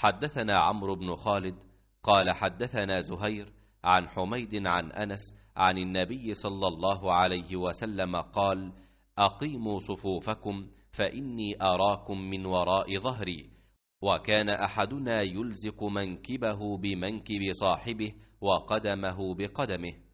حدثنا عمرو بن خالد قال حدثنا زهير عن حميد عن أنس عن النبي صلى الله عليه وسلم قال أقيموا صفوفكم فإني أراكم من وراء ظهري وكان أحدنا يلزق منكبه بمنكب صاحبه وقدمه بقدمه